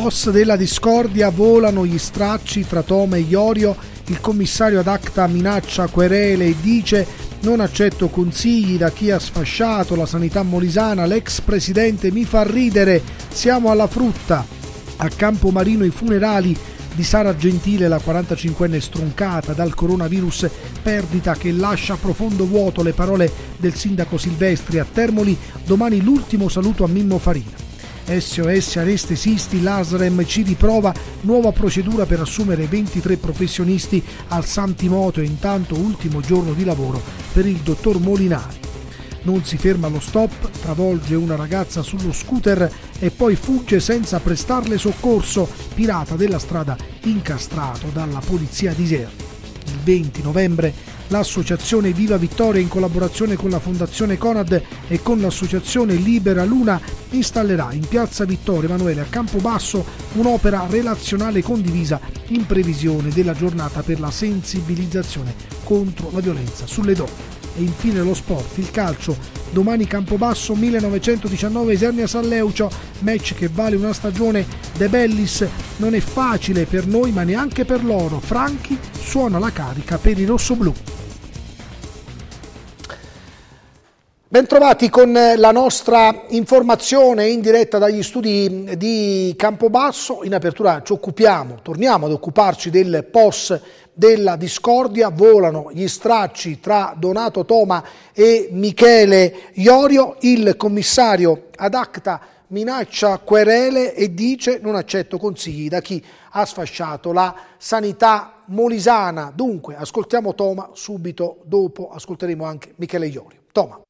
post della discordia volano gli stracci tra Toma e Iorio, il commissario ad acta minaccia querele e dice non accetto consigli da chi ha sfasciato la sanità molisana, l'ex presidente mi fa ridere, siamo alla frutta. A Campomarino i funerali di Sara Gentile, la 45enne stroncata dal coronavirus, perdita che lascia profondo vuoto le parole del sindaco Silvestri a Termoli, domani l'ultimo saluto a Mimmo Farina. SOS Anestesisti, l'ASREM ci riprova nuova procedura per assumere 23 professionisti al San Timoto e intanto ultimo giorno di lavoro per il dottor Molinari. Non si ferma lo stop, travolge una ragazza sullo scooter e poi fugge senza prestarle soccorso, pirata della strada incastrato dalla polizia di Serra. Il 20 novembre l'associazione Viva Vittoria in collaborazione con la Fondazione Conad e con l'associazione Libera Luna installerà in Piazza Vittorio Emanuele a Campobasso un'opera relazionale condivisa in previsione della giornata per la sensibilizzazione contro la violenza sulle donne e infine lo sport, il calcio. Domani Campobasso 1919 Esernia San Leucio, match che vale una stagione De Bellis. Non è facile per noi ma neanche per loro. Franchi suona la carica per i rossoblù. Bentrovati con eh, la nostra informazione in diretta dagli studi eh, di Campobasso. In apertura ci occupiamo, torniamo ad occuparci del POS della discordia, volano gli stracci tra Donato Toma e Michele Iorio, il commissario ad acta minaccia querele e dice non accetto consigli da chi ha sfasciato la sanità molisana. Dunque ascoltiamo Toma subito dopo, ascolteremo anche Michele Iorio. Toma.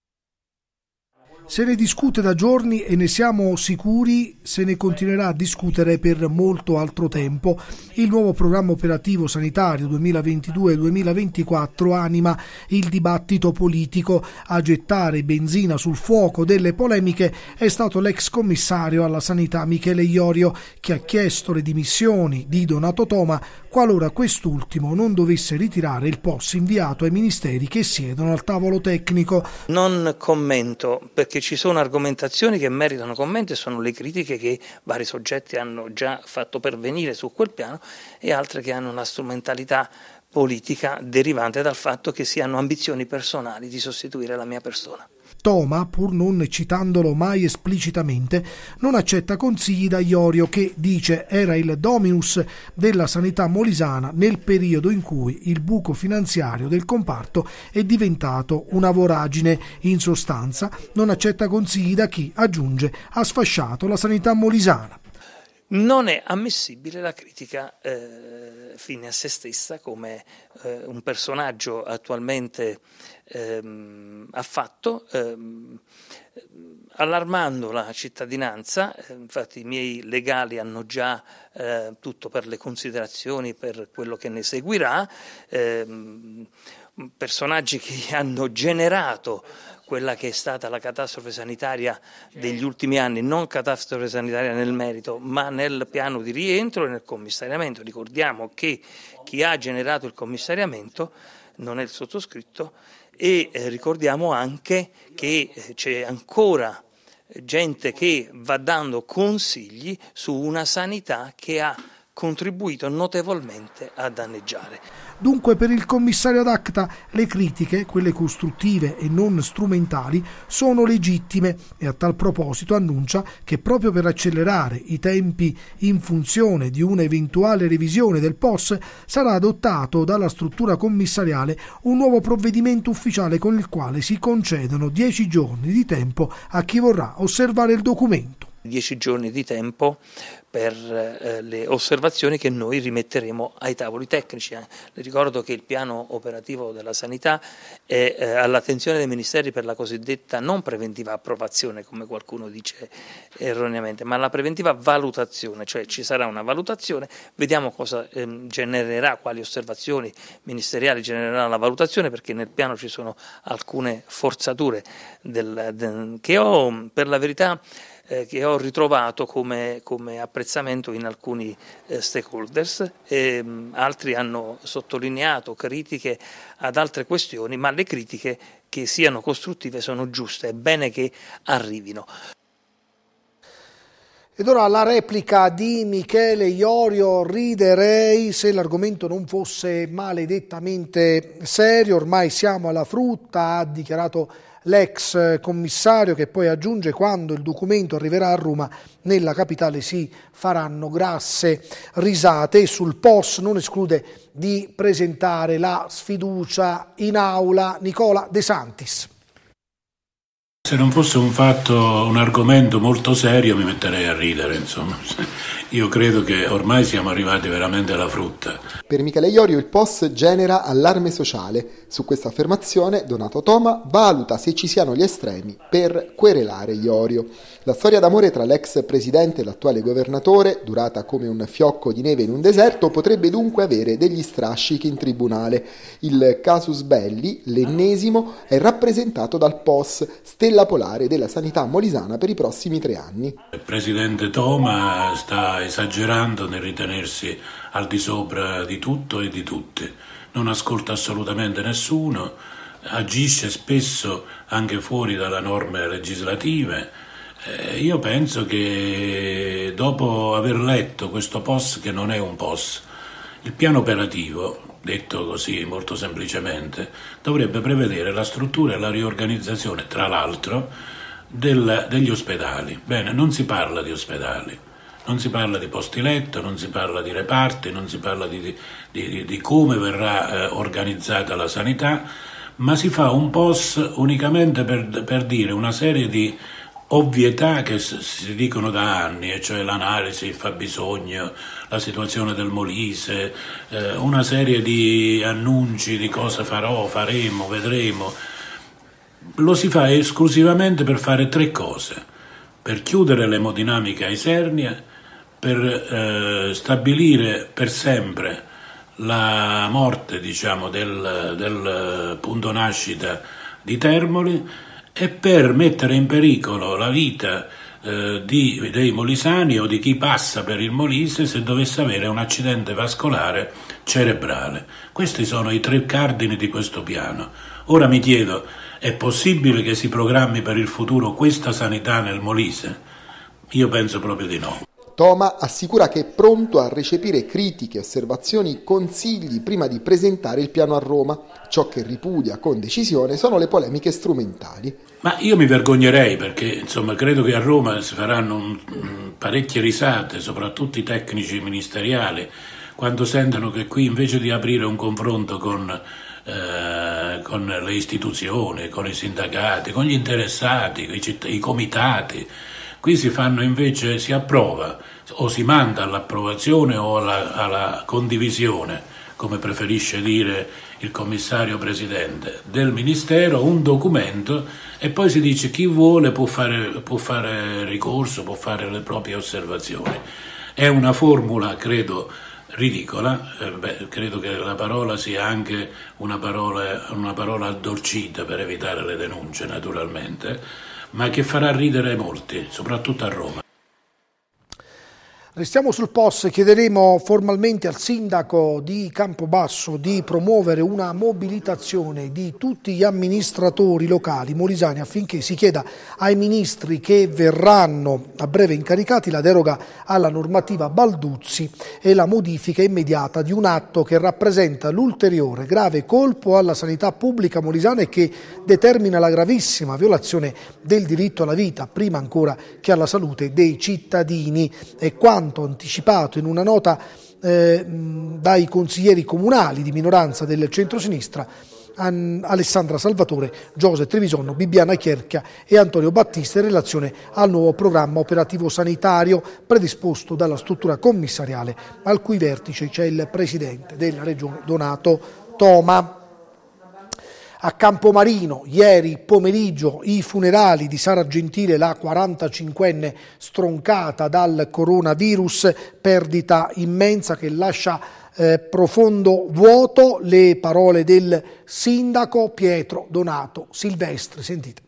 Se ne discute da giorni e ne siamo sicuri se ne continuerà a discutere per molto altro tempo. Il nuovo programma operativo sanitario 2022-2024 anima il dibattito politico. A gettare benzina sul fuoco delle polemiche è stato l'ex commissario alla sanità Michele Iorio, che ha chiesto le dimissioni di Donato Toma qualora quest'ultimo non dovesse ritirare il POS inviato ai ministeri che siedono al tavolo tecnico. Non commento perché perché ci sono argomentazioni che meritano commenti e sono le critiche che vari soggetti hanno già fatto pervenire su quel piano e altre che hanno una strumentalità politica derivante dal fatto che si hanno ambizioni personali di sostituire la mia persona. Toma, pur non citandolo mai esplicitamente, non accetta consigli da Iorio che, dice, era il dominus della sanità molisana nel periodo in cui il buco finanziario del comparto è diventato una voragine. In sostanza, non accetta consigli da chi, aggiunge, ha sfasciato la sanità molisana non è ammissibile la critica eh, fine a se stessa come eh, un personaggio attualmente ehm, ha fatto, ehm, allarmando la cittadinanza, eh, infatti i miei legali hanno già eh, tutto per le considerazioni, per quello che ne seguirà, ehm, personaggi che hanno generato quella che è stata la catastrofe sanitaria degli ultimi anni, non catastrofe sanitaria nel merito, ma nel piano di rientro e nel commissariamento. Ricordiamo che chi ha generato il commissariamento non è il sottoscritto, e eh, ricordiamo anche che eh, c'è ancora gente che va dando consigli su una sanità che ha contribuito notevolmente a danneggiare. Dunque per il commissario ad acta le critiche, quelle costruttive e non strumentali, sono legittime e a tal proposito annuncia che proprio per accelerare i tempi in funzione di un'eventuale revisione del POS sarà adottato dalla struttura commissariale un nuovo provvedimento ufficiale con il quale si concedono 10 giorni di tempo a chi vorrà osservare il documento dieci giorni di tempo per eh, le osservazioni che noi rimetteremo ai tavoli tecnici. Eh. Le ricordo che il piano operativo della sanità è eh, all'attenzione dei ministeri per la cosiddetta non preventiva approvazione, come qualcuno dice erroneamente, ma la preventiva valutazione, cioè ci sarà una valutazione, vediamo cosa ehm, genererà, quali osservazioni ministeriali genererà la valutazione, perché nel piano ci sono alcune forzature del, del, che ho per la verità eh, che ho ritrovato come, come apprezzamento in alcuni eh, stakeholders. E, ehm, altri hanno sottolineato critiche ad altre questioni, ma le critiche che siano costruttive sono giuste, è bene che arrivino. Ed ora la replica di Michele Iorio, riderei se l'argomento non fosse maledettamente serio, ormai siamo alla frutta, ha dichiarato l'ex commissario che poi aggiunge quando il documento arriverà a Roma nella capitale si faranno grasse risate e sul POS non esclude di presentare la sfiducia in aula Nicola De Santis. Se non fosse un fatto, un argomento molto serio mi metterei a ridere, insomma. Io credo che ormai siamo arrivati veramente alla frutta. Per Michele Iorio il POS genera allarme sociale. Su questa affermazione Donato Toma valuta se ci siano gli estremi per querelare Iorio. La storia d'amore tra l'ex presidente e l'attuale governatore, durata come un fiocco di neve in un deserto, potrebbe dunque avere degli strascichi in tribunale. Il casus belli, l'ennesimo, è rappresentato dal POS, stella polare della sanità molisana per i prossimi tre anni. Il presidente Toma sta esagerando nel ritenersi al di sopra di tutto e di tutti, non ascolta assolutamente nessuno, agisce spesso anche fuori dalle norme legislative. Eh, io penso che dopo aver letto questo POS, che non è un POS, il piano operativo, detto così molto semplicemente, dovrebbe prevedere la struttura e la riorganizzazione, tra l'altro, del, degli ospedali. Bene, non si parla di ospedali. Non si parla di posti letto, non si parla di reparti, non si parla di, di, di come verrà eh, organizzata la sanità, ma si fa un POS unicamente per, per dire una serie di ovvietà che si dicono da anni, e cioè l'analisi, il fabbisogno, la situazione del Molise, eh, una serie di annunci di cosa farò, faremo, vedremo. Lo si fa esclusivamente per fare tre cose, per chiudere l'emodinamica a Isernia, per eh, stabilire per sempre la morte diciamo, del, del, eh, punto nascita di Termoli e per mettere in pericolo la vita eh, di, dei molisani o di chi passa per il Molise se dovesse avere un accidente vascolare cerebrale. Questi sono i tre cardini di questo piano. Ora mi chiedo, è possibile che si programmi per il futuro questa sanità nel Molise? Io penso proprio di no. Toma assicura che è pronto a recepire critiche, osservazioni, consigli prima di presentare il piano a Roma. Ciò che ripudia con decisione sono le polemiche strumentali. Ma io mi vergognerei perché insomma, credo che a Roma si faranno un, un, parecchie risate, soprattutto i tecnici ministeriali, quando sentono che qui invece di aprire un confronto con eh, con le istituzioni, con i sindacati, con gli interessati, i, citt- i comitati, Qui si fanno invece, si approva o si manda all'approvazione o alla, alla condivisione, come preferisce dire il commissario presidente del ministero, un documento e poi si dice chi vuole può fare, può fare ricorso, può fare le proprie osservazioni. È una formula, credo, ridicola, eh, beh, credo che la parola sia anche una parola, una parola addolcita per evitare le denunce naturalmente, ma che farà ridere molti, soprattutto a Roma. Restiamo sul POS, chiederemo formalmente al sindaco di Campobasso di promuovere una mobilitazione di tutti gli amministratori locali molisani affinché si chieda ai ministri che verranno a breve incaricati la deroga alla normativa Balduzzi e la modifica immediata di un atto che rappresenta l'ulteriore grave colpo alla sanità pubblica molisana e che determina la gravissima violazione del diritto alla vita, prima ancora che alla salute dei cittadini. E quando quanto anticipato in una nota eh, dai consiglieri comunali di minoranza del centro-sinistra centrosinistra Alessandra Salvatore, Giuseppe Trevisonno, Bibiana Chierchia e Antonio Battista in relazione al nuovo programma operativo sanitario predisposto dalla struttura commissariale al cui vertice c'è il presidente della regione Donato Toma. A Campomarino, ieri pomeriggio, i funerali di Sara Gentile, la 45enne stroncata dal coronavirus, perdita immensa che lascia eh, profondo vuoto le parole del sindaco Pietro Donato Silvestri. Sentite.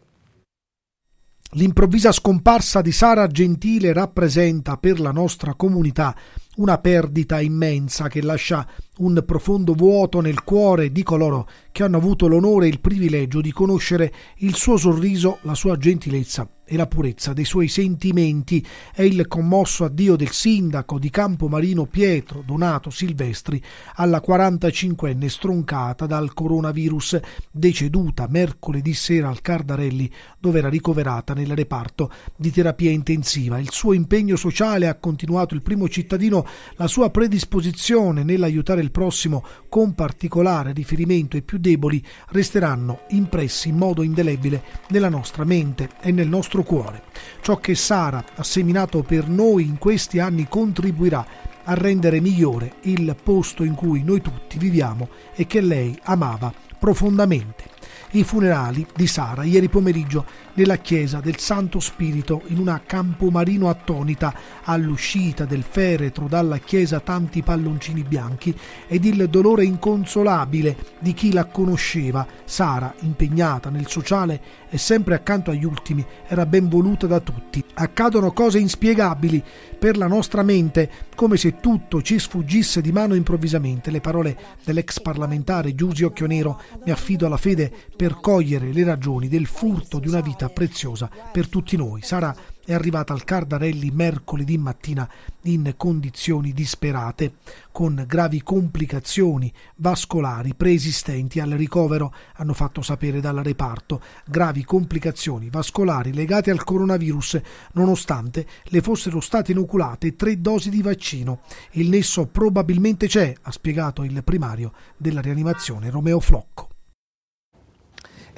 L'improvvisa scomparsa di Sara Gentile rappresenta per la nostra comunità una perdita immensa che lascia un profondo vuoto nel cuore di coloro che hanno avuto l'onore e il privilegio di conoscere il suo sorriso, la sua gentilezza e la purezza dei suoi sentimenti e il commosso addio del sindaco di Campomarino Pietro Donato Silvestri alla 45enne stroncata dal coronavirus, deceduta mercoledì sera al Cardarelli dove era ricoverata nel reparto di terapia intensiva. Il suo impegno sociale ha continuato il primo cittadino, la sua predisposizione nell'aiutare il prossimo con particolare riferimento ai più deboli resteranno impressi in modo indelebile nella nostra mente e nel nostro cuore. Ciò che Sara ha seminato per noi in questi anni contribuirà a rendere migliore il posto in cui noi tutti viviamo e che lei amava profondamente i funerali di Sara ieri pomeriggio nella chiesa del Santo Spirito in una campomarino attonita all'uscita del feretro dalla chiesa tanti palloncini bianchi ed il dolore inconsolabile di chi la conosceva. Sara, impegnata nel sociale e sempre accanto agli ultimi, era ben voluta da tutti. Accadono cose inspiegabili per la nostra mente, come se tutto ci sfuggisse di mano improvvisamente. Le parole dell'ex parlamentare Giusy Occhionero mi affido alla fede per cogliere le ragioni del furto di una vita preziosa per tutti noi. Sara è arrivata al Cardarelli mercoledì mattina in condizioni disperate, con gravi complicazioni vascolari preesistenti al ricovero, hanno fatto sapere dal reparto, gravi complicazioni vascolari legate al coronavirus, nonostante le fossero state inoculate tre dosi di vaccino. Il nesso probabilmente c'è, ha spiegato il primario della rianimazione Romeo Flocco.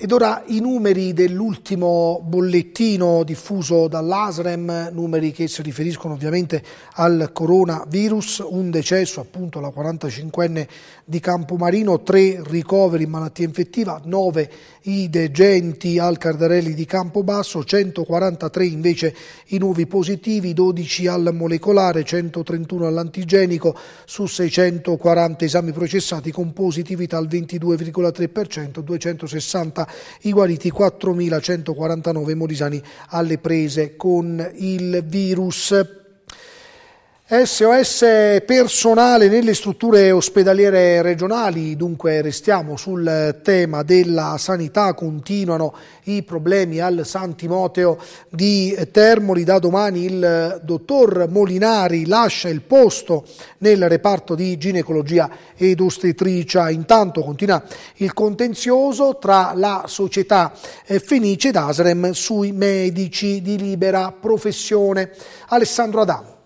Ed ora i numeri dell'ultimo bollettino diffuso dall'ASREM, numeri che si riferiscono ovviamente al coronavirus, un decesso appunto la 45enne di Campomarino, tre ricoveri in malattia infettiva, nove i degenti al Cardarelli di Campobasso, 143 invece i nuovi positivi, 12 al molecolare, 131 all'antigenico, su 640 esami processati con positività al 22,3%, 260 i guariti 4.149 morisani alle prese con il virus. SOS personale nelle strutture ospedaliere regionali, dunque restiamo sul tema della sanità, continuano i problemi al San Timoteo di Termoli, da domani il dottor Molinari lascia il posto nel reparto di ginecologia ed ostetricia, intanto continua il contenzioso tra la società Fenice ed Asrem sui medici di libera professione. Alessandro Adamo.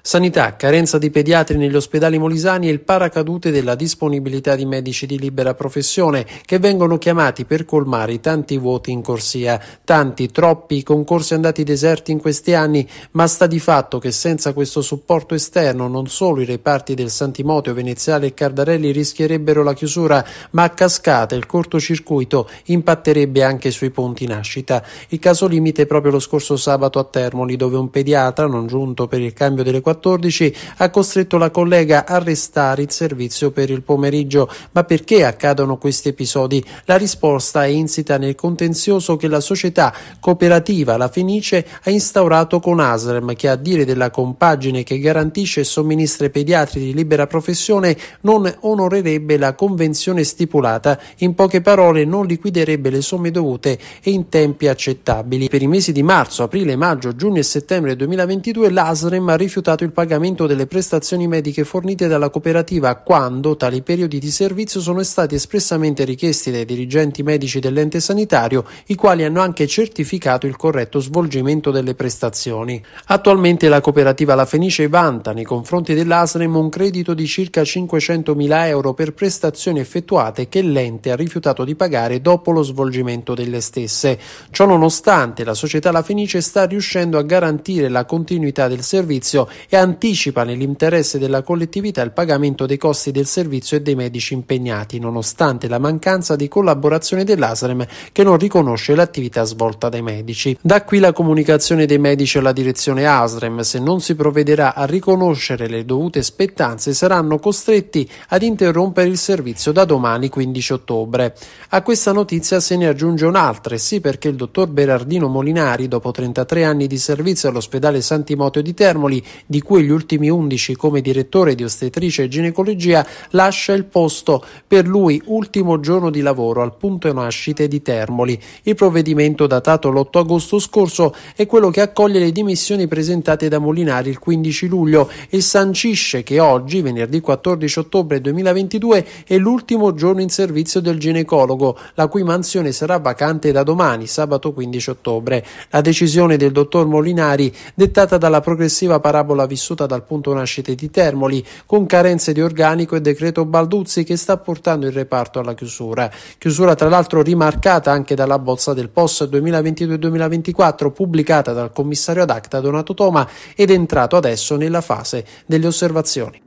Sanità, carenza di pediatri negli ospedali molisani e il paracadute della disponibilità di medici di libera professione che vengono chiamati per colmare i tanti vuoti in corsia. Tanti, troppi, concorsi andati deserti in questi anni, ma sta di fatto che senza questo supporto esterno non solo i reparti del Santimoteo, Veneziale e Cardarelli rischierebbero la chiusura, ma a cascata il cortocircuito impatterebbe anche sui ponti nascita. Il caso limite è proprio lo scorso sabato a Termoli, dove un pediatra, non giunto per il cambio delle 14 14 ha costretto la collega a restare il servizio per il pomeriggio. Ma perché accadono questi episodi? La risposta è insita nel contenzioso che la società cooperativa La Fenice ha instaurato con ASREM, che a dire della compagine che garantisce e somministra pediatri di libera professione non onorerebbe la convenzione stipulata, in poche parole non liquiderebbe le somme dovute e in tempi accettabili. Per i mesi di marzo, aprile, maggio, giugno e settembre 2022 l'ASREM ha rifiutato vincolato il pagamento delle prestazioni mediche fornite dalla cooperativa quando tali periodi di servizio sono stati espressamente richiesti dai dirigenti medici dell'ente sanitario, i quali hanno anche certificato il corretto svolgimento delle prestazioni. Attualmente la cooperativa La Fenice vanta nei confronti dell'ASREM un credito di circa 500.000 euro per prestazioni effettuate che l'ente ha rifiutato di pagare dopo lo svolgimento delle stesse. Ciò nonostante la società La Fenice sta riuscendo a garantire la continuità del servizio e anticipa nell'interesse della collettività il pagamento dei costi del servizio e dei medici impegnati, nonostante la mancanza di collaborazione dell'ASREM che non riconosce l'attività svolta dai medici. Da qui la comunicazione dei medici alla direzione ASREM, se non si provvederà a riconoscere le dovute spettanze saranno costretti ad interrompere il servizio da domani 15 ottobre. A questa notizia se ne aggiunge un'altra, sì perché il dottor Berardino Molinari, dopo 33 anni di servizio all'ospedale Sant'Imoteo di Termoli, di di cui gli ultimi 11 come direttore di ostetricia e ginecologia, lascia il posto per lui ultimo giorno di lavoro al punto nascite di Termoli. Il provvedimento datato l'8 agosto scorso è quello che accoglie le dimissioni presentate da Molinari il 15 luglio e sancisce che oggi, venerdì 14 ottobre 2022, è l'ultimo giorno in servizio del ginecologo, la cui mansione sarà vacante da domani, sabato 15 ottobre. La decisione del dottor Molinari, dettata dalla progressiva parabola vissuta dal punto nascite di Termoli, con carenze di organico e decreto Balduzzi che sta portando il reparto alla chiusura. Chiusura tra l'altro rimarcata anche dalla bozza del POS 2022-2024 pubblicata dal commissario ad acta Donato Toma ed entrato adesso nella fase delle osservazioni.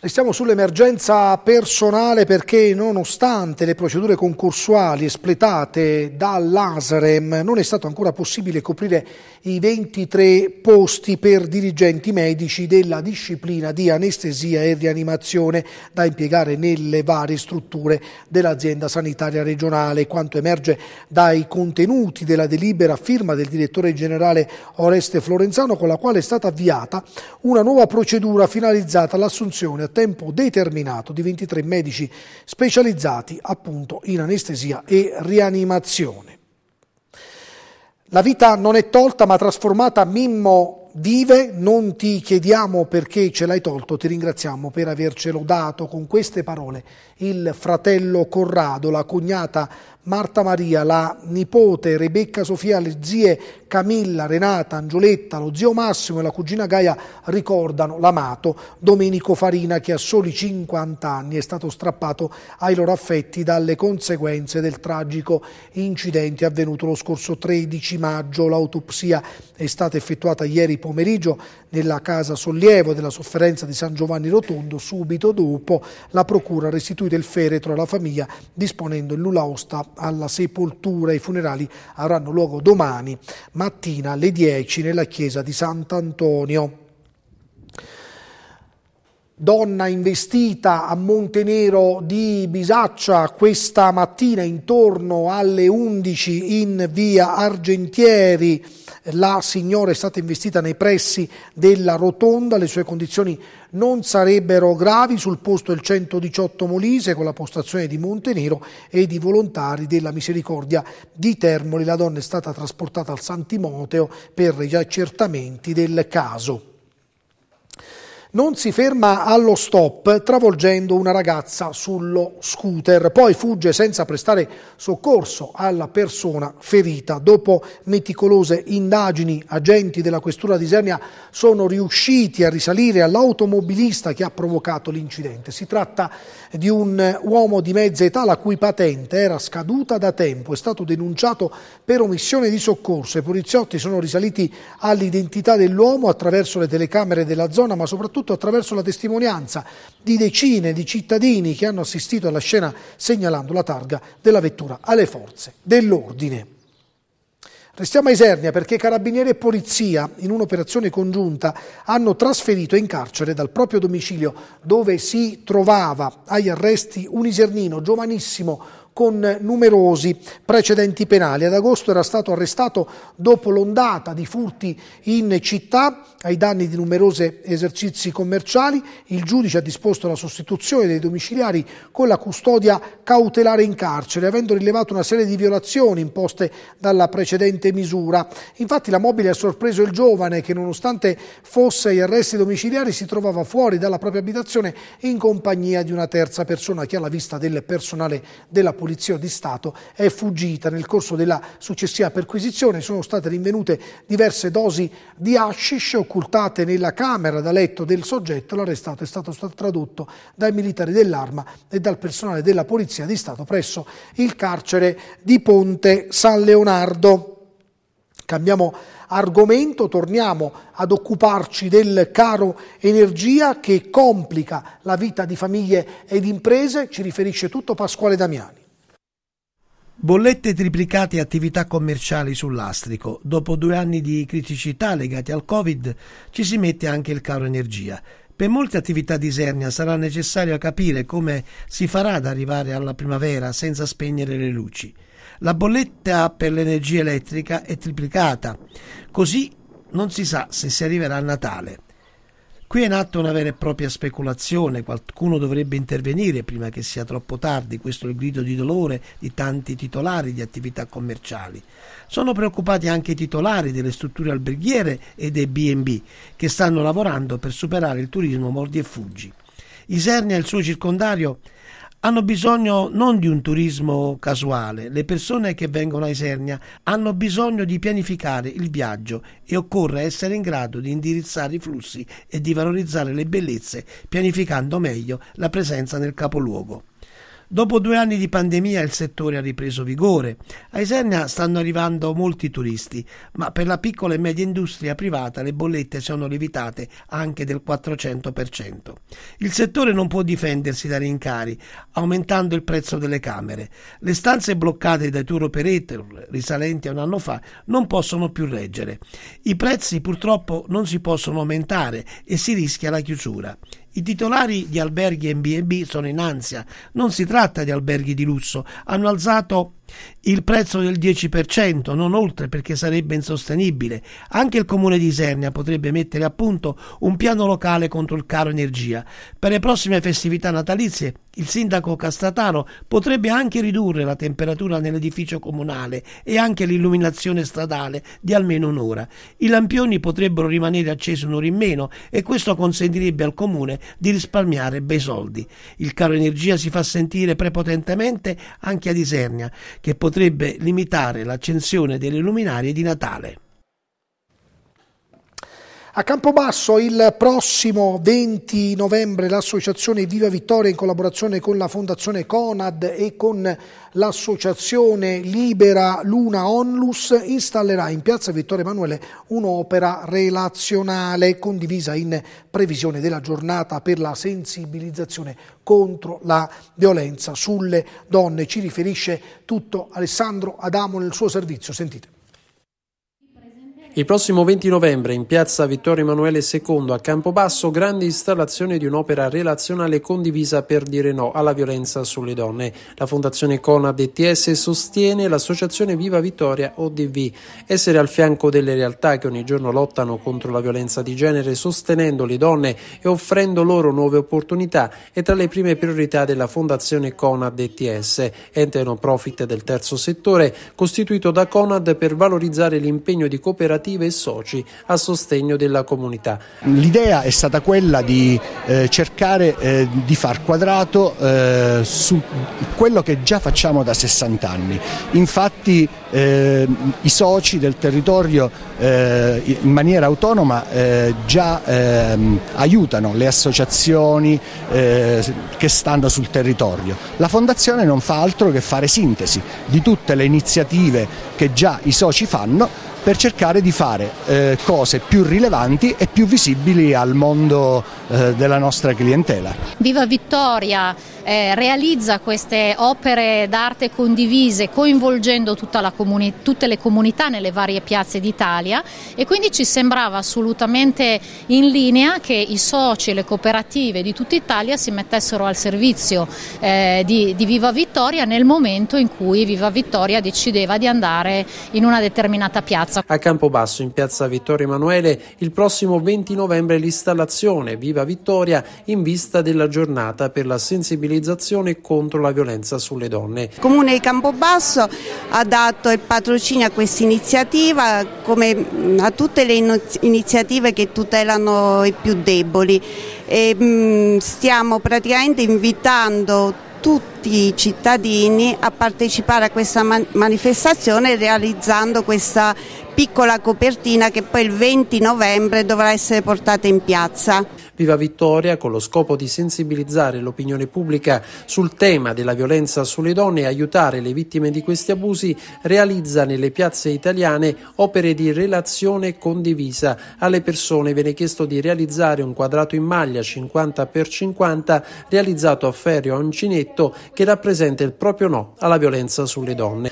Restiamo sull'emergenza personale perché nonostante le procedure concorsuali espletate dall'ASREM non è stato ancora possibile coprire i 23 posti per dirigenti medici della disciplina di anestesia e rianimazione da impiegare nelle varie strutture dell'azienda sanitaria regionale. Quanto emerge dai contenuti della delibera firma del direttore generale Oreste Florenzano con la quale è stata avviata una nuova procedura finalizzata all'assunzione tempo determinato di 23 medici specializzati appunto in anestesia e rianimazione. La vita non è tolta ma trasformata, Mimmo vive, non ti chiediamo perché ce l'hai tolto, ti ringraziamo per avercelo dato. Con queste parole il fratello Corrado, la cognata Marta Maria, la nipote Rebecca Sofia, le zie Camilla, Renata, Angioletta, lo zio Massimo e la cugina Gaia ricordano l'amato Domenico Farina che a soli 50 anni è stato strappato ai loro affetti dalle conseguenze del tragico incidente avvenuto lo scorso 13 maggio. L'autopsia è stata effettuata ieri pomeriggio nella casa sollievo della sofferenza di San Giovanni Rotondo. Subito dopo la procura ha restituito il feretro alla famiglia disponendo il nulla osta alla sepoltura. I funerali avranno luogo domani mattina alle 10 nella chiesa di Sant'Antonio donna investita a Montenero di Bisaccia questa mattina intorno alle 11 in via Argentieri. La signora è stata investita nei pressi della rotonda, le sue condizioni non sarebbero gravi, sul posto il 118 Molise con la postazione di Montenero e di volontari della misericordia di Termoli. La donna è stata trasportata al Santimoteo per gli accertamenti del caso non si ferma allo stop travolgendo una ragazza sullo scooter, poi fugge senza prestare soccorso alla persona ferita. Dopo meticolose indagini, agenti della questura di Isernia sono riusciti a risalire all'automobilista che ha provocato l'incidente. Si tratta di un uomo di mezza età la cui patente era scaduta da tempo, è stato denunciato per omissione di soccorso. I poliziotti sono risaliti all'identità dell'uomo attraverso le telecamere della zona, ma soprattutto soprattutto attraverso la testimonianza di decine di cittadini che hanno assistito alla scena segnalando la targa della vettura alle forze dell'ordine. Restiamo a Isernia perché carabinieri e polizia, in un'operazione congiunta, hanno trasferito in carcere dal proprio domicilio dove si trovava agli arresti un isernino giovanissimo con numerosi precedenti penali. Ad agosto era stato arrestato dopo l'ondata di furti in città ai danni di numerosi esercizi commerciali. Il giudice ha disposto la sostituzione dei domiciliari con la custodia cautelare in carcere, avendo rilevato una serie di violazioni imposte dalla precedente misura. Infatti la mobile ha sorpreso il giovane che nonostante fosse agli arresti domiciliari si trovava fuori dalla propria abitazione in compagnia di una terza persona che alla vista del personale della polizia Polizia di Stato è fuggita. Nel corso della successiva perquisizione sono state rinvenute diverse dosi di hashish occultate nella camera da letto del soggetto. L'arrestato è stato tradotto dai militari dell'arma e dal personale della Polizia di Stato presso il carcere di Ponte San Leonardo. Cambiamo argomento, torniamo ad occuparci del caro energia che complica la vita di famiglie ed imprese, ci riferisce tutto Pasquale Damiani. Bollette triplicate e attività commerciali sull'astrico. Dopo due anni di criticità legati al Covid ci si mette anche il caro energia. Per molte attività di Sernia sarà necessario capire come si farà ad arrivare alla primavera senza spegnere le luci. La bolletta per l'energia elettrica è triplicata, così non si sa se si arriverà a Natale. Qui è nata una vera e propria speculazione, qualcuno dovrebbe intervenire prima che sia troppo tardi, questo è il grido di dolore di tanti titolari di attività commerciali. Sono preoccupati anche i titolari delle strutture alberghiere e dei B&B che stanno lavorando per superare il turismo mordi e fuggi. Isernia e il suo circondario hanno bisogno non di un turismo casuale, le persone che vengono a Isernia hanno bisogno di pianificare il viaggio e occorre essere in grado di indirizzare i flussi e di valorizzare le bellezze pianificando meglio la presenza nel capoluogo. Dopo due anni di pandemia il settore ha ripreso vigore. A Isernia stanno arrivando molti turisti, ma per la piccola e media industria privata le bollette sono levitate anche del 400%. Il settore non può difendersi da rincari, aumentando il prezzo delle camere. Le stanze bloccate dai tour operator, risalenti a un anno fa, non possono più reggere. I prezzi purtroppo non si possono aumentare e si rischia la chiusura. I titolari di alberghi e B&B sono in ansia, non si tratta di alberghi di lusso, hanno alzato il prezzo del 10%, non oltre perché sarebbe insostenibile. Anche il comune di Isernia potrebbe mettere a punto un piano locale contro il caro energia. Per le prossime festività natalizie, il sindaco Castataro potrebbe anche ridurre la temperatura nell'edificio comunale e anche l'illuminazione stradale di almeno un'ora. I lampioni potrebbero rimanere accesi un'ora in meno e questo consentirebbe al comune di risparmiare bei soldi. Il caro energia si fa sentire prepotentemente anche ad Isernia che potrebbe limitare l'accensione delle luminarie di Natale. A Campobasso il prossimo 20 novembre l'associazione Viva Vittoria in collaborazione con la fondazione Conad e con l'associazione Libera Luna Onlus installerà in piazza Vittorio Emanuele un'opera relazionale condivisa in previsione della giornata per la sensibilizzazione contro la violenza sulle donne. Ci riferisce tutto Alessandro Adamo nel suo servizio. Sentite. Il prossimo 20 novembre in piazza Vittorio Emanuele II a Campobasso grande installazione di un'opera relazionale condivisa per dire no alla violenza sulle donne. La fondazione Conad ETS sostiene l'associazione Viva Vittoria ODV. Essere al fianco delle realtà che ogni giorno lottano contro la violenza di genere sostenendo le donne e offrendo loro nuove opportunità è tra le prime priorità della fondazione Conad ETS, ente non profit del terzo settore costituito da Conad per valorizzare l'impegno di cooperative cooperative e soci a sostegno della comunità. L'idea è stata quella di eh, cercare eh, di far quadrato eh, su quello che già facciamo da 60 anni. Infatti eh, i soci del territorio eh, in maniera autonoma eh, già ehm, aiutano le associazioni che stanno sul territorio. La fondazione non fa altro che fare sintesi di tutte le iniziative che già i soci fanno per cercare di fare eh, cose più rilevanti e più visibili al mondo eh, della nostra clientela. Viva Vittoria eh, realizza queste opere d'arte condivise coinvolgendo comuni- tutte le comunità nelle varie piazze d'Italia e quindi ci sembrava assolutamente in linea che i soci e le cooperative di tutta Italia si mettessero al servizio eh, di, di Viva Vittoria nel momento in cui Viva Vittoria decideva di andare in una determinata piazza. Piazza. A Campobasso, in Piazza Vittorio Emanuele, il prossimo 20 novembre l'installazione Viva Vittoria in vista della giornata per la sensibilizzazione contro la violenza sulle donne. Il Comune di Campobasso ha dato il patrocinio a questa iniziativa come mm, a tutte le iniziative che tutelano i più deboli. E, mh, mm, stiamo praticamente invitando tutti i cittadini a partecipare a questa manifestazione realizzando questa piccola copertina che poi il 20 novembre dovrà essere portata in piazza. Viva Vittoria, con lo scopo di sensibilizzare l'opinione pubblica sul tema della violenza sulle donne e aiutare le vittime di questi abusi, realizza nelle piazze italiane opere di relazione condivisa. Alle persone viene chiesto di realizzare un quadrato in maglia 50x50 realizzato a ferro a uncinetto che rappresenta il proprio no alla violenza sulle donne.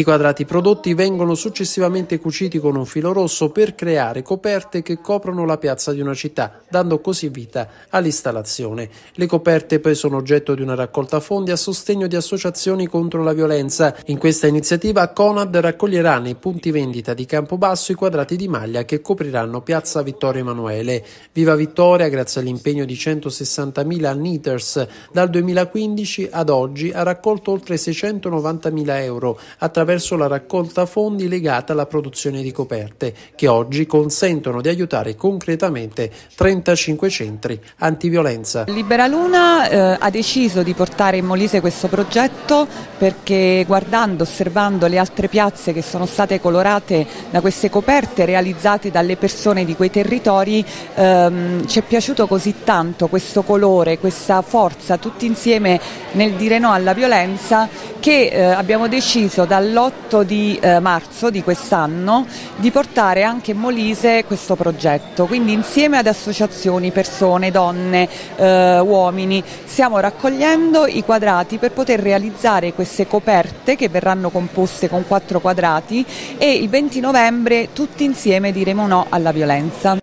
I quadrati prodotti vengono successivamente cuciti con un filo rosso per creare coperte che coprono la piazza di una città, dando così vita all'installazione. Le coperte poi sono oggetto di una raccolta fondi a sostegno di associazioni contro la violenza. In questa iniziativa Conad raccoglierà nei punti vendita di Campobasso i quadrati di maglia che copriranno piazza Vittorio Emanuele. Viva Vittoria, grazie all'impegno di 160.000 knitters, dal 2015 ad oggi ha raccolto oltre 690.000 euro attraverso attraverso la raccolta fondi legata alla produzione di coperte, che oggi consentono di aiutare concretamente 35 centri antiviolenza. Libera Luna eh, ha deciso di portare in Molise questo progetto perché guardando, osservando le altre piazze che sono state colorate da queste coperte realizzate dalle persone di quei territori, ehm, ci è piaciuto così tanto questo colore, questa forza, tutti insieme nel dire no alla violenza che eh, abbiamo deciso dal dall'8 di eh, marzo di quest'anno di portare anche in Molise questo progetto, quindi insieme ad associazioni, persone, donne, eh, uomini stiamo raccogliendo i quadrati per poter realizzare queste coperte che verranno composte con quattro quadrati e il 20 novembre tutti insieme diremo no alla violenza.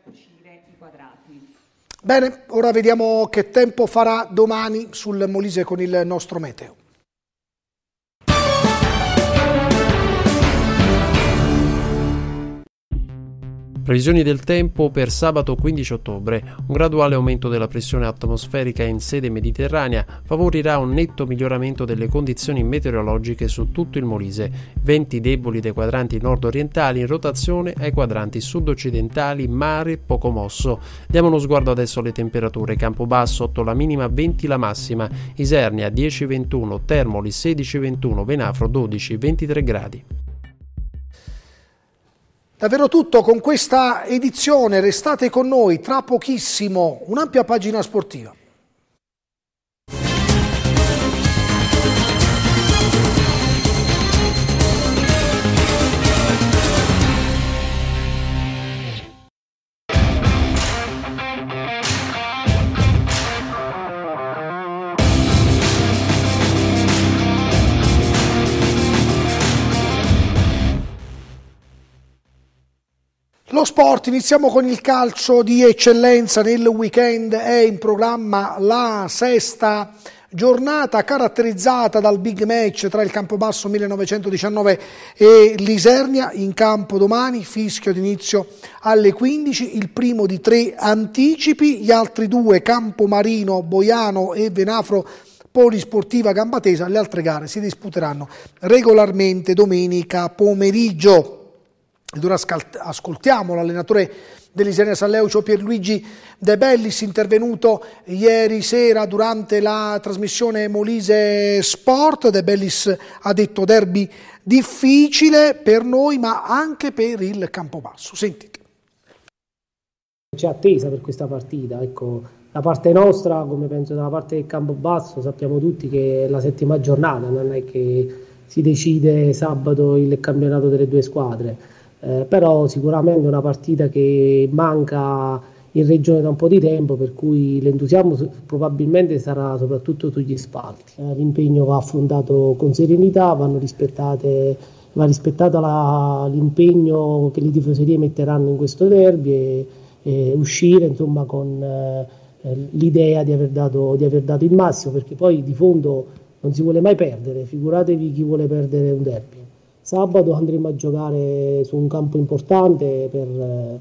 Bene, ora vediamo che tempo farà domani sul Molise con il nostro meteo. Previsioni del tempo per sabato 15 ottobre. Un graduale aumento della pressione atmosferica in sede mediterranea favorirà un netto miglioramento delle condizioni meteorologiche su tutto il Molise. Venti deboli dei quadranti nord-orientali in rotazione ai quadranti sud-occidentali, mare poco mosso. Diamo uno sguardo adesso alle temperature. Campobasso 8 la minima, 20 la massima. Isernia 10-21, Termoli 16-21, Venafro 12-23 gradi. Davvero tutto con questa edizione, restate con noi, tra pochissimo un'ampia pagina sportiva. Lo sport, iniziamo con il calcio di eccellenza, nel weekend è in programma la sesta giornata caratterizzata dal big match tra il Campobasso 1919 e l'Isernia, in campo domani, fischio d'inizio alle 15, il primo di tre anticipi, gli altri due Campomarino, Boiano e Venafro Polisportiva Gambatesa, le altre gare si disputeranno regolarmente domenica pomeriggio. Ed ora ascoltiamo l'allenatore dell'Isernia San Leucio Pierluigi De Bellis intervenuto ieri sera durante la trasmissione Molise Sport. De Bellis ha detto derby difficile per noi ma anche per il Campobasso. Sentite. C'è attesa per questa partita, ecco, da parte nostra, come penso dalla parte del Campobasso, sappiamo tutti che è la settima giornata, non è che si decide sabato il campionato delle due squadre eh, però sicuramente è una partita che manca in regione da un po' di tempo, per cui l'entusiasmo probabilmente sarà soprattutto sugli spalti. Eh, l'impegno va affrontato con serenità, va rispettato la, l'impegno che le tifoserie metteranno in questo derby e, e uscire insomma, con eh, l'idea di aver, dato, di aver dato il massimo, perché poi di fondo non si vuole mai perdere, figuratevi chi vuole perdere un derby. Sabato andremo a giocare su un campo importante per, eh,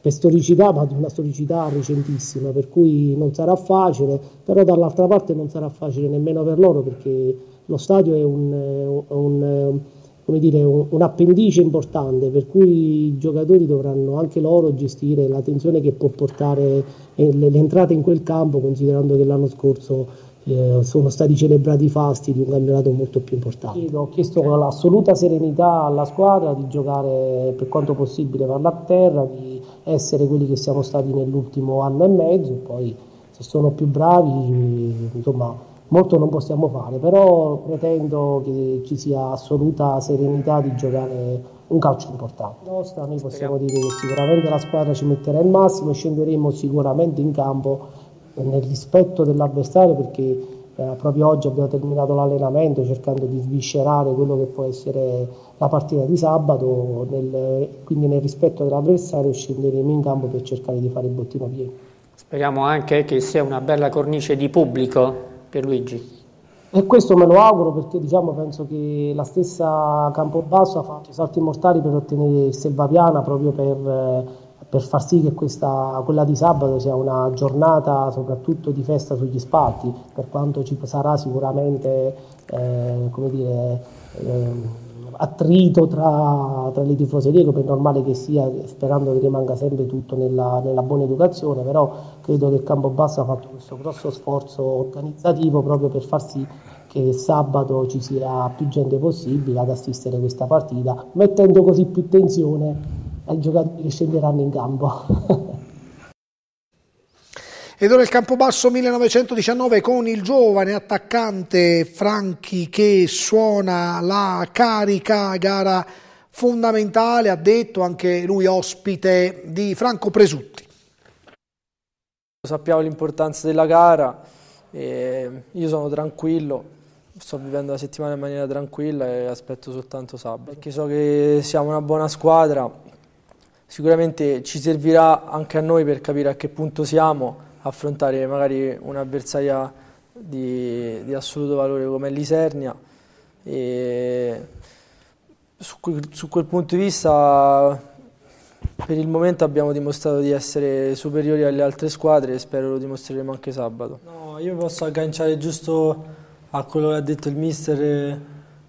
per storicità, ma di una storicità recentissima, per cui non sarà facile, però dall'altra parte non sarà facile nemmeno per loro perché lo stadio è un, eh, un eh, come dire, un, un, appendice importante, per cui i giocatori dovranno anche loro gestire la tensione che può portare l'entrata in quel campo, considerando che l'anno scorso eh, sono stati celebrati i fasti di un campionato molto più importante. Ho chiesto con l'assoluta serenità alla squadra di giocare per quanto possibile per la terra, di essere quelli che siamo stati nell'ultimo anno e mezzo, poi se sono più bravi, insomma, molto non possiamo fare, però pretendo che ci sia assoluta serenità di giocare un calcio importante. Nostra, noi possiamo dire che sicuramente la squadra ci metterà il massimo e scenderemo sicuramente in campo nel rispetto dell'avversario perché eh, proprio oggi abbiamo terminato l'allenamento cercando di sviscerare quello che può essere la partita di sabato, nel, quindi nel rispetto dell'avversario scenderemo in campo per cercare di fare il bottino pieno. Speriamo anche che sia una bella cornice di pubblico per Luigi. E questo me lo auguro perché diciamo, penso che la stessa Campobasso ha fatto i salti mortali per ottenere Selvapiana proprio per... Eh, per far sì che questa, quella di sabato sia una giornata soprattutto di festa sugli spalti, per quanto ci sarà sicuramente eh, come dire, eh, attrito tra, tra le tifose come è normale che sia, sperando che rimanga sempre tutto nella, nella buona educazione, però credo che il Campobasso ha fatto questo grosso sforzo organizzativo proprio per far sì che sabato ci sia più gente possibile ad assistere a questa partita, mettendo così più tensione ai giocatori che scenderanno in campo. Ed ora il Campobasso 1919 con il giovane attaccante Franchi che suona la carica, gara fondamentale, ha detto anche lui ospite di Franco Presutti. Sappiamo l'importanza della gara, io sono tranquillo, sto vivendo la settimana in maniera tranquilla e aspetto soltanto sabato, perché so che siamo una buona squadra, sicuramente ci servirà anche a noi per capire a che punto siamo, affrontare magari un'avversaria di, di, assoluto valore come l'Isernia e su quel, su quel punto di vista per il momento abbiamo dimostrato di essere superiori alle altre squadre e spero lo dimostreremo anche sabato. No, io posso agganciare giusto a quello che ha detto il mister eh,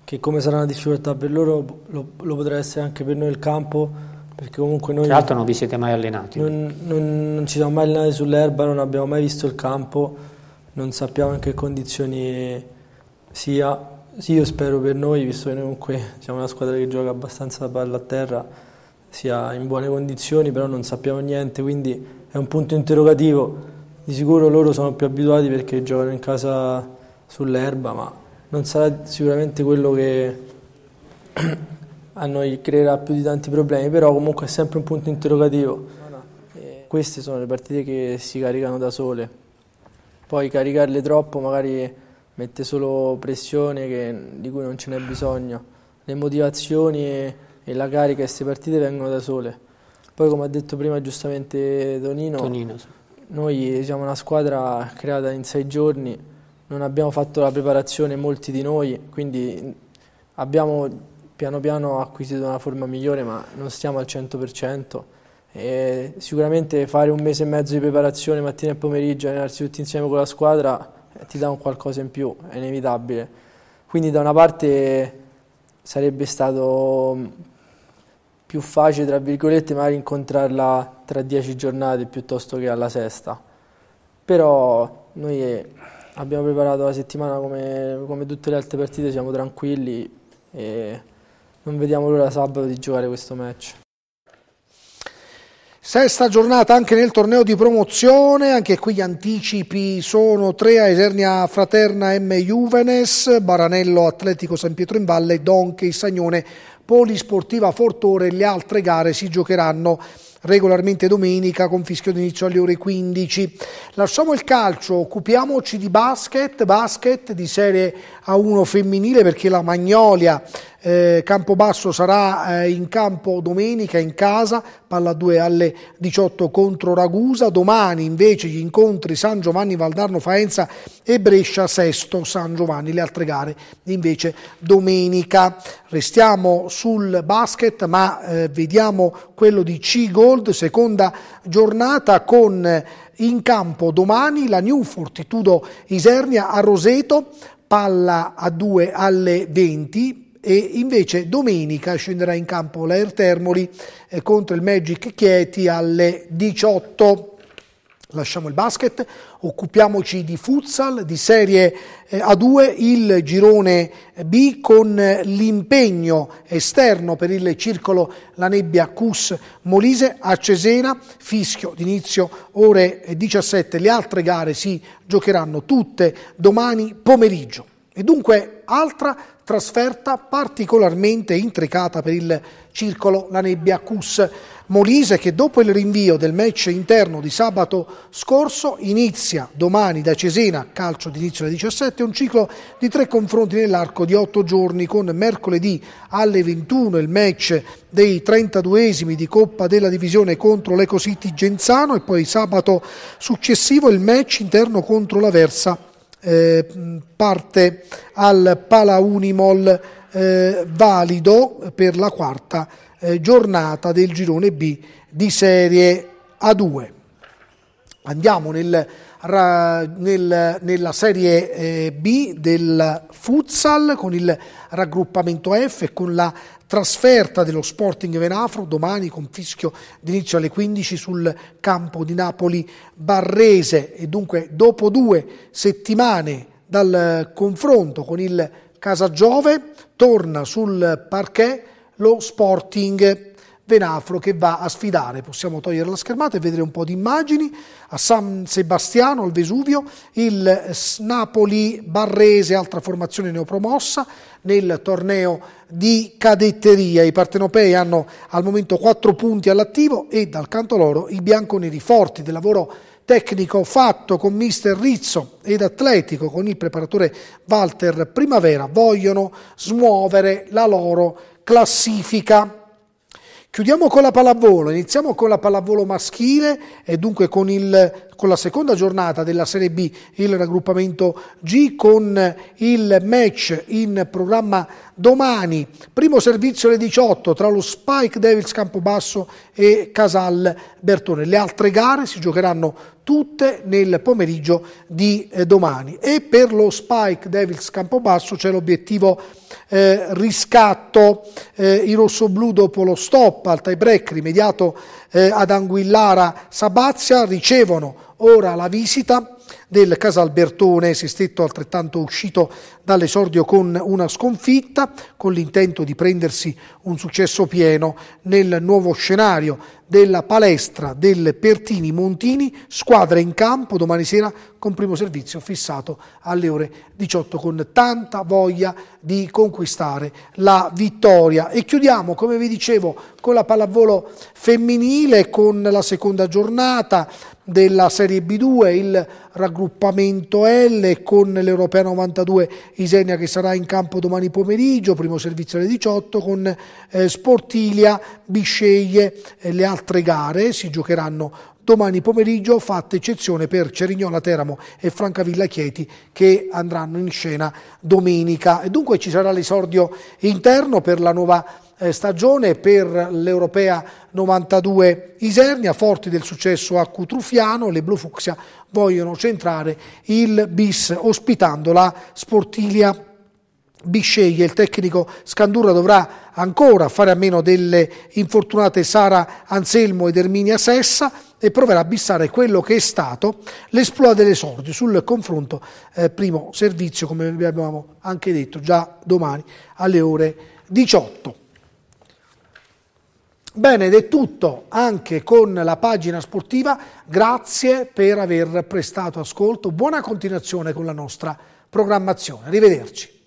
che come sarà una difficoltà per loro lo, lo potrà essere anche per noi il campo perché comunque noi... Tra l'altro non vi siete mai allenati. Non, non, non ci siamo mai allenati sull'erba, non abbiamo mai visto il campo, non sappiamo in che condizioni sia. Sì, io spero per noi, visto che comunque siamo una squadra che gioca abbastanza da palla a terra, sia in buone condizioni, però non sappiamo niente, quindi è un punto interrogativo. Di sicuro loro sono più abituati perché giocano in casa sull'erba, ma non sarà sicuramente quello che a noi creerà più di tanti problemi, però comunque è sempre un punto interrogativo. queste sono le partite che si caricano da sole, poi caricarle troppo magari mette solo pressione che, di cui non ce n'è bisogno. Le motivazioni e, e la carica di queste partite vengono da sole. Poi come ha detto prima giustamente Donino, Tonino, sì. noi siamo una squadra creata in sei giorni, non abbiamo fatto la preparazione molti di noi, quindi abbiamo piano piano ha acquisito una forma migliore, ma non stiamo al 100%. E sicuramente fare un mese e mezzo di preparazione mattina e pomeriggio, allenarsi tutti insieme con la squadra, eh, ti dà un qualcosa in più, è inevitabile. Quindi da una parte sarebbe stato mm, più facile, tra virgolette, magari incontrarla tra dieci giornate piuttosto che alla sesta. Però noi eh, abbiamo preparato la settimana come, come tutte le altre partite, siamo tranquilli e non vediamo l'ora sabato di giocare questo match. Sesta giornata anche nel torneo di promozione, anche qui gli anticipi sono tre a Esernia Fraterna M Juvenes, Baranello Atletico San Pietro in Valle, Donche Sagnone Polisportiva Fortore, le altre gare si giocheranno regolarmente domenica con fischio d'inizio alle ore 15. Lasciamo il calcio, occupiamoci di basket, basket di Serie a uno femminile perché la Magnolia eh, Campobasso sarà eh, in campo domenica in casa, palla 2 alle 18 contro Ragusa, domani invece gli incontri San Giovanni, Valdarno, Faenza e Brescia, Sesto, San Giovanni, le altre gare invece domenica. Restiamo sul basket ma eh, vediamo quello di C Gold, seconda giornata con eh, in campo domani la New Fortitudo Isernia a Roseto, palla a 2 alle 20 e invece domenica scenderà in campo l'Air Termoli eh, contro il Magic Chieti alle 18. Lasciamo il basket, occupiamoci di futsal, di serie eh, A2, il girone eh, B con eh, l'impegno esterno per il circolo La Nebbia Cus Molise a Cesena, fischio d'inizio ore 17. Le altre gare si giocheranno tutte domani pomeriggio. E dunque altra trasferta particolarmente intricata per il circolo La Nebbia Cus. Molise che dopo il rinvio del match interno di sabato scorso inizia domani da Cesena, calcio d'inizio alle 17, un ciclo di tre confronti nell'arco di otto giorni con mercoledì alle 21 il match dei 32esimi di Coppa della Divisione contro l'Ecositi Genzano e poi sabato successivo il match interno contro la Versa eh, parte al Palaunimol eh, valido per la quarta eh, giornata del girone B di serie A2. Andiamo nel, ra, nel, nella serie eh, B del futsal con il raggruppamento F e con la trasferta dello Sporting Venafro domani con fischio d'inizio alle 15 sul campo di Napoli Barrese e dunque dopo due settimane dal eh, confronto con il Casagiove torna sul parquet lo Sporting Venafro che va a sfidare, possiamo togliere la schermata e vedere un po' di immagini, a San Sebastiano, al Vesuvio, il Napoli Barrese, altra formazione neopromossa, nel torneo di cadetteria. I partenopei hanno al momento quattro punti all'attivo e dal canto loro i bianconeri forti del lavoro tecnico fatto con mister Rizzo ed atletico con il preparatore Walter Primavera vogliono smuovere la loro classifica. Chiudiamo con la pallavolo, iniziamo con la pallavolo maschile e dunque con il con la seconda giornata della Serie B il raggruppamento G con il match in programma domani. Primo servizio alle 18 tra lo Spike Devils Campobasso e Casal Bertone. Le altre gare si giocheranno tutte nel pomeriggio di eh, domani. E per lo Spike Devils Campobasso c'è l'obiettivo eh, riscatto. Eh, I rossoblù dopo lo stop al tie break rimediato eh, ad Anguillara Sabazia ricevono ora la visita del Casalbertone, Sestetto altrettanto uscito dall'esordio con una sconfitta, con l'intento di prendersi un successo pieno nel nuovo scenario della palestra del Pertini Montini, squadra in campo domani sera con primo servizio fissato alle ore 18 con tanta voglia di conquistare la vittoria. E chiudiamo, come vi dicevo, con la pallavolo femminile, con la seconda giornata, della Serie B2, il raggruppamento L con l'Europea 92 Isenia che sarà in campo domani pomeriggio, primo servizio alle 18 con eh, Sportilia, Bisceglie, eh, le altre gare si giocheranno domani pomeriggio, fatta eccezione per Cerignola Teramo e Francavilla Chieti che andranno in scena domenica. E dunque ci sarà l'esordio interno per la nuova eh, stagione per l'Europea 92 Isernia, forti del successo a Cutrufiano, le Blu Blufuxia vogliono centrare il bis ospitando la Sportilia Bisceglie, il tecnico Scandurra dovrà ancora fare a meno delle infortunate Sara Anselmo ed Erminia Sessa e proverà a bissare quello che è stato l'esploa sorti sul confronto eh, primo servizio, come abbiamo anche detto, già domani alle ore 18. Bene, ed è tutto anche con la pagina sportiva. Grazie per aver prestato ascolto. Buona continuazione con la nostra programmazione. Arrivederci.